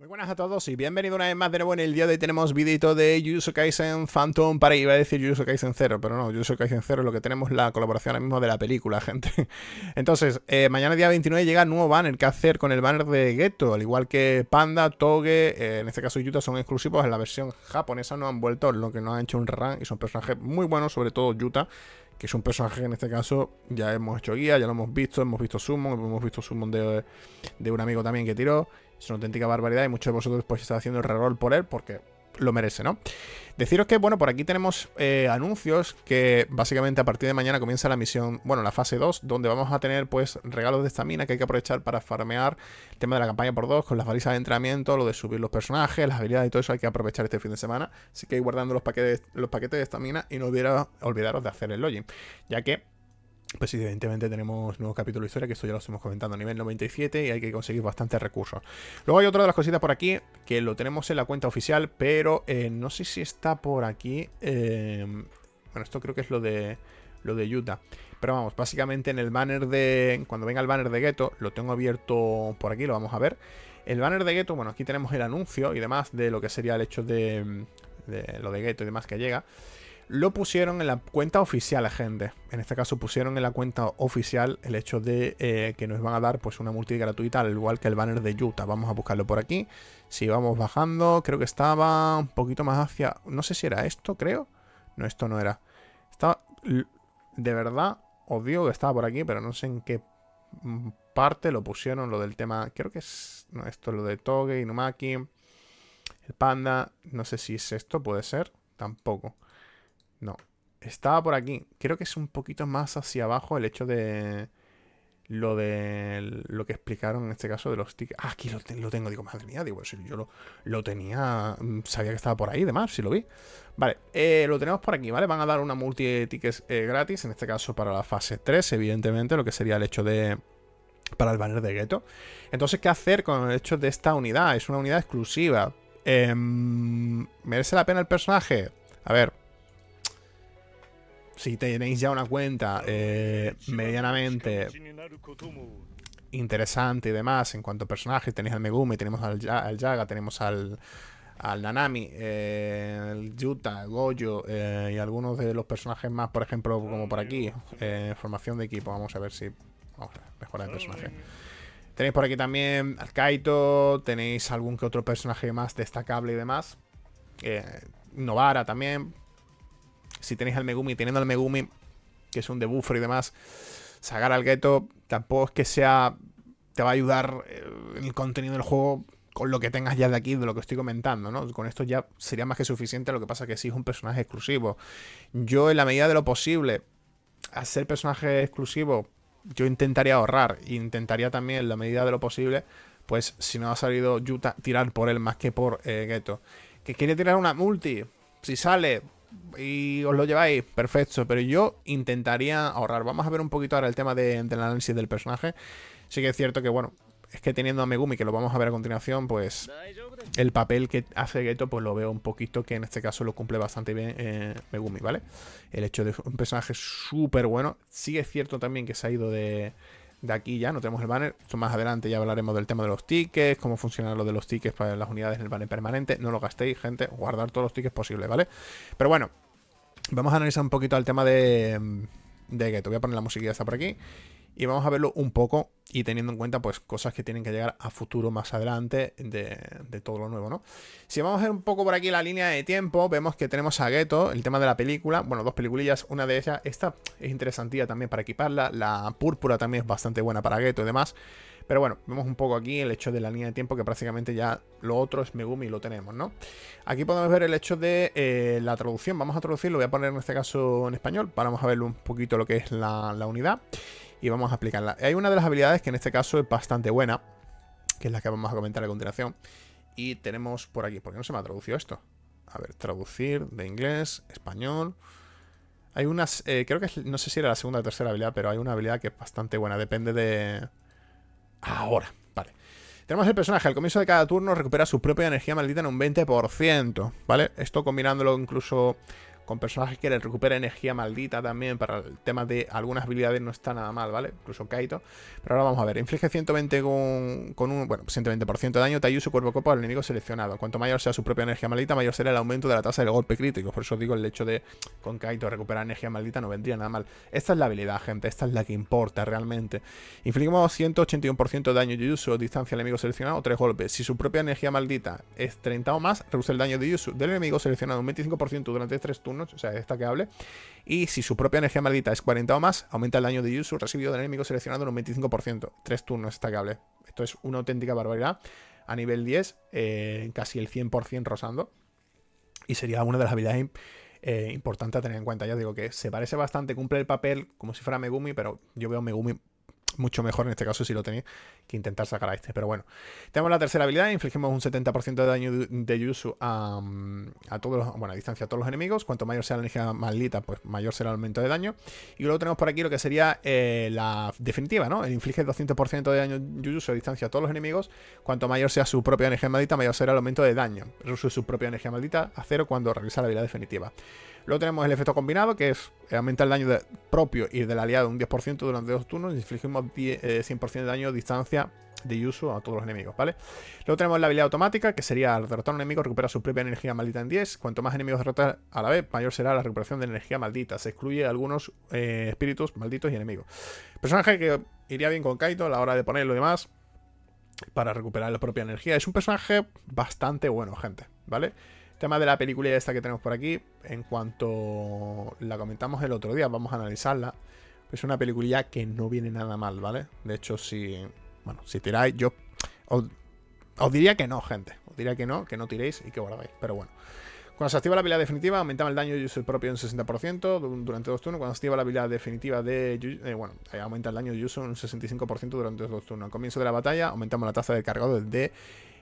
Muy buenas a todos y bienvenidos una vez más de nuevo en el día de hoy tenemos videito de Yusukeisen Kaisen Phantom para iba a decir Yusukeisen Kaisen 0, pero no, Yusukeisen Kaisen 0 es lo que tenemos la colaboración ahora mismo de la película, gente. Entonces, eh, mañana día 29 llega nuevo banner que hacer con el banner de Ghetto, al igual que Panda, Toge, eh, en este caso Yuta son exclusivos en la versión japonesa, no han vuelto, lo que nos han hecho un run y son personajes muy buenos, sobre todo Yuta que es un personaje que en este caso ya hemos hecho guía, ya lo hemos visto, hemos visto Summon, hemos visto Summon de, de un amigo también que tiró. Es una auténtica barbaridad y muchos de vosotros pues estáis haciendo el reroll por él porque lo merece, ¿no? Deciros que, bueno, por aquí tenemos eh, anuncios que básicamente a partir de mañana comienza la misión, bueno, la fase 2, donde vamos a tener pues regalos de estamina que hay que aprovechar para farmear el tema de la campaña por dos, con las balizas de entrenamiento, lo de subir los personajes, las habilidades y todo eso hay que aprovechar este fin de semana. Así que guardando los paquetes, los paquetes de estamina y no hubiera olvidaros de hacer el login, ya que pues evidentemente tenemos nuevo capítulo de historia, que esto ya lo estamos comentando a nivel 97 y hay que conseguir bastantes recursos. Luego hay otra de las cositas por aquí, que lo tenemos en la cuenta oficial, pero eh, no sé si está por aquí... Eh, bueno, esto creo que es lo de, lo de Utah. Pero vamos, básicamente en el banner de... Cuando venga el banner de Gueto lo tengo abierto por aquí, lo vamos a ver. El banner de Gueto bueno, aquí tenemos el anuncio y demás de lo que sería el hecho de, lo de Gueto y demás que llega lo pusieron en la cuenta oficial, gente. En este caso pusieron en la cuenta oficial el hecho de eh, que nos van a dar pues una multi gratuita, al igual que el banner de Utah. Vamos a buscarlo por aquí. Si vamos bajando, creo que estaba un poquito más hacia... No sé si era esto, creo. No, esto no era. Estaba... De verdad, os digo que estaba por aquí, pero no sé en qué mm, parte lo pusieron, lo del tema... Creo que es... No, esto es lo de Toge, Inumaki, el panda... No sé si es esto, puede ser. Tampoco. No. Estaba por aquí. Creo que es un poquito más hacia abajo el hecho de lo de lo que explicaron en este caso de los tickets. Ah, aquí lo, tengo, digo, madre mía, digo, si yo lo, tenía, mm, sabía que estaba por ahí, además si lo vi. Vale, eh, lo tenemos por aquí, ¿vale? Van a dar una multi tickets eh, gratis, en este caso para la fase 3, evidentemente, lo que sería el hecho de... Para el banner de gueto. Entonces, ¿qué hacer con el hecho de esta unidad? Es una unidad exclusiva. Em, ¿Merece la pena el personaje? A ver, si tenéis ya una cuenta eh, medianamente interesante y demás en cuanto a personajes, tenéis al Megumi, tenemos al, al Yaga, tenemos al, Nanami, eh, el Yuta, Goyo eh, y algunos de los personajes más, por ejemplo, como por aquí, formación de equipo, vamos a ver si vamos a el personaje. Tenéis por aquí también al Kaito, tenéis algún que otro personaje más destacable y demás. Novara también, si tenéis al Megumi, teniendo al Megumi, que es un debuffer y demás, sacar al Geto tampoco es que sea. Te va a ayudar eh, el contenido del juego con lo que tengas ya de aquí, de lo que estoy comentando, ¿no? Con esto ya sería más que suficiente, lo que pasa que si es un personaje exclusivo. Yo, en la medida de lo posible, ser personaje exclusivo, yo intentaría ahorrar, e intentaría también, en la medida de lo posible, pues si no ha salido Yuta, tirar por él más que por eh, Geto. Que quiere tirar una multi, si sale, y os lo lleváis, perfecto. Pero yo intentaría ahorrar. Vamos a ver un poquito ahora el tema de, del análisis del personaje. Sí que es cierto que, bueno, es que teniendo a Megumi, que lo vamos a ver a continuación, pues el papel que hace Geto, pues lo veo un poquito que en este caso lo cumple bastante bien eh, Megumi, ¿vale? El hecho de un personaje súper bueno. Sí es cierto también que se ha ido de, de aquí ya no tenemos el banner. Esto más adelante ya hablaremos del tema de los tickets, cómo funciona lo de los tickets para las unidades en el banner permanente. No lo gastéis, gente, guardar todos los tickets posibles, ¿vale? Pero bueno, vamos a analizar un poquito el tema de, de te Voy a poner la musiquilla hasta por aquí y vamos a verlo un poco y teniendo en cuenta pues cosas que tienen que llegar a futuro más adelante de, todo lo nuevo, ¿no? Si vamos a ver un poco por aquí la línea de tiempo, vemos que tenemos a Ghetto, el tema de la película, bueno, dos peliculillas, una de ellas, esta es interesantilla también para equiparla, la púrpura también es bastante buena para Gueto y demás, pero bueno, vemos un poco aquí el hecho de la línea de tiempo que prácticamente ya lo otro es Megumi y lo tenemos, ¿no? Aquí podemos ver el hecho de eh, la traducción, vamos a traducirlo, lo voy a poner en este caso en español, para vamos a ver un poquito lo que es la unidad y vamos a aplicarla. Hay una de las habilidades que en este caso es bastante buena, que es la que vamos a comentar a continuación. Y tenemos por aquí, ¿por qué no se me ha traducido esto? A ver, traducir de inglés, español. Hay unas, eh, creo que no sé si era la segunda o tercera habilidad, pero hay una habilidad que es bastante buena, depende de... Ahora, vale. Tenemos el personaje, al comienzo de cada turno recupera su propia energía maldita en un 20%, ¿vale? Esto combinándolo incluso con personajes que les recupera energía maldita también para el tema de algunas habilidades no está nada mal, ¿vale? Incluso Kaito. Pero ahora vamos a ver, inflige 120 con, un, bueno, 120% de daño, Tayu su cuerpo copa al enemigo seleccionado. Cuanto mayor sea su propia energía maldita, mayor será el aumento de la tasa de golpe crítico. Por eso digo el hecho de con Kaito recuperar energía maldita no vendría nada mal. Esta es la habilidad, gente, esta es la que importa realmente. Infligimos 181% de daño de Yusu, distancia al enemigo seleccionado, 3 golpes. Si su propia energía maldita es 30 o más, reduce el daño de Yusu del enemigo seleccionado un 25% durante 3 turnos o sea, hable. Y si su propia energía maldita es 40 o más, aumenta el daño de Yusu recibido del enemigo seleccionado en un 25%. Tres turnos destaqueable Esto es una auténtica barbaridad. A nivel 10, eh, casi el 100% rosando Y sería una de las habilidades eh, importantes a tener en cuenta. Ya digo que se parece bastante, cumple el papel como si fuera Megumi, pero yo veo Megumi mucho mejor en este caso si lo tenéis que intentar sacar a este. Pero bueno, tenemos la tercera habilidad, infligimos un 70% de daño de Yusu mm, a, todos bueno, a distancia a todos los enemigos. Cuanto mayor sea la energía maldita, pues mayor será el aumento de daño. Y luego tenemos por aquí lo que sería eh, la definitiva, ¿no? El inflige 200% de daño Yusu a distancia a todos los enemigos. Cuanto mayor sea su propia energía maldita, mayor será el aumento de daño. Reduce su propia energía maldita a cero cuando regresa la habilidad definitiva. Luego tenemos el efecto combinado, que es eh, aumenta el daño propio y del aliado un 10% durante dos turnos. Infligimos 100%, eh, de daño distancia de uso a todos los enemigos, ¿vale? Luego tenemos la habilidad automática, que sería al derrotar a un enemigo recupera su propia energía maldita en 10. Cuanto más enemigos derrota a la vez, mayor será la recuperación de energía maldita. Se excluye algunos eh, espíritus malditos y enemigos. Personaje que iría bien con Kaito a la hora de ponerlo y demás para recuperar la propia energía. Es un personaje bastante bueno, gente, ¿vale? Tema de la película esta que tenemos por aquí, en cuanto la comentamos el otro día, vamos a analizarla. Es una película que no viene nada mal, ¿vale? De hecho, si. Bueno, si tiráis, yo. Os, diría que no, gente. Os diría que no, que no tiréis y que guardáis. Pero bueno. Cuando se activa la habilidad definitiva, aumentaba el daño de uso propio en 60% durante dos turnos. Cuando se activa la habilidad definitiva de... Eh, bueno, eh, aumenta el daño de uso un 65% durante dos turnos. Al comienzo de la batalla, aumentamos la tasa de cargado de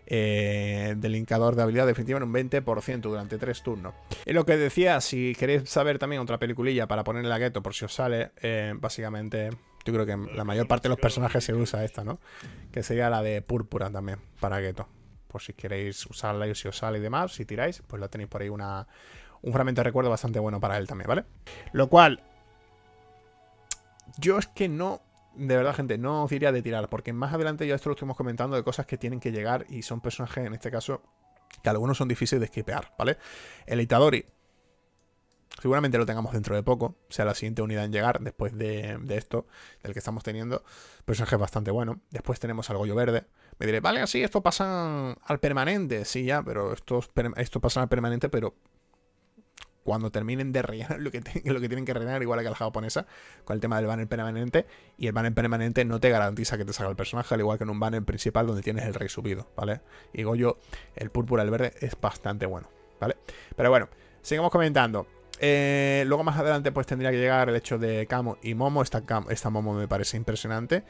eh, delincador de habilidad definitiva en un 20% durante 3 turnos. Y lo que decía, si queréis saber también otra peliculilla para ponerle a Gueto por si os sale, eh, básicamente yo creo que la mayor parte de los personajes se usa esta, ¿no? Que sería la de púrpura también para Gueto. Por si queréis usarla y si os sale y demás, si tiráis, pues la tenéis por ahí una, un fragmento de recuerdo bastante bueno para él también, ¿vale? Lo cual, yo es que no de verdad, gente, no os diría de tirar, porque más adelante ya esto lo estuvimos comentando de cosas que tienen que llegar y son personajes, en este caso, que algunos son difíciles de skipear, ¿vale? El Itadori, Seguramente lo tengamos dentro de poco, sea la siguiente unidad en llegar después de, esto, del que estamos teniendo. Personaje bastante bueno. Después tenemos al Goyo Verde. Me diré, vale, así, esto pasa al permanente. Sí, ya, pero esto, esto pasa al permanente, pero cuando terminen de rellenar lo que, tienen que rellenar, igual que la japonesa, con el tema del banner permanente. Y el banner permanente no te garantiza que te salga el personaje, al igual que en un banner principal donde tienes el rey subido, ¿vale? Y Goyo, el púrpura, el verde, es bastante bueno, ¿vale? Pero bueno, seguimos comentando. Eh, luego más adelante pues tendría que llegar el hecho de Camo y Momo. Esta, esta Momo me parece impresionante.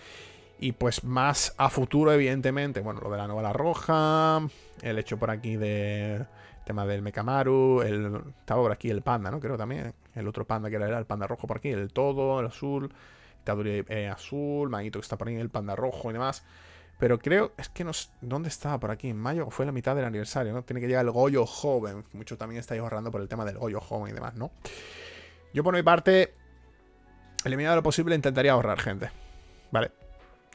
Y pues más a futuro, evidentemente. Bueno, lo de la novela roja. El hecho por aquí de tema del Mekamaru, el, estaba por aquí el panda, ¿no? Creo también, el otro panda que era el panda rojo por aquí, el todo, el azul, Itadori eh, azul, manito que está por ahí, el panda rojo y demás. Pero creo, es que no ¿dónde estaba por aquí? ¿En mayo? Fue la mitad del aniversario, ¿no? Tiene que llegar el Goyo joven, muchos también estáis ahorrando por el tema del Goyo joven y demás, ¿no? Yo por mi parte, eliminado lo posible, intentaría ahorrar, gente. ¿Vale?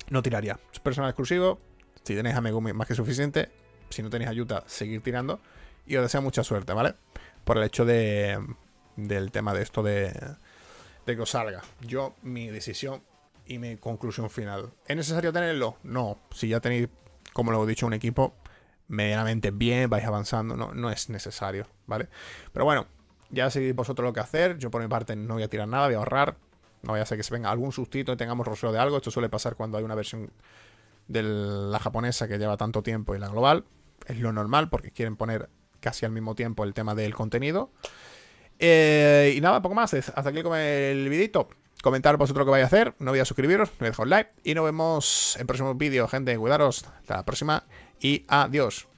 No tiraría. Es personal exclusivo. Si tenéis a Megumi más que suficiente. Si no tenéis ayuda, seguir tirando y os deseo mucha suerte, ¿vale? Por el hecho de, del tema de esto de, de que os salga. Yo, mi decisión y mi conclusión final. ¿Es necesario tenerlo? No. Si ya tenéis, como lo he dicho, un equipo medianamente bien, vais avanzando, no, no es necesario, ¿vale? Pero bueno, ya decidís vosotros lo que hacer. Yo por mi parte no voy a tirar nada, voy a ahorrar. No voy a hacer que se venga algún sustito y tengamos roseo de algo. Esto suele pasar cuando hay una versión de la japonesa que lleva tanto tiempo y la global. Es lo normal porque quieren poner casi al mismo tiempo el tema del contenido. Eh, y nada, poco más. Hasta aquí el videito. Comentar vosotros lo que vais a hacer. No voy a suscribiros, no voy like. Y nos vemos en próximos vídeos, gente. Cuidaros. Hasta la próxima. Y adiós.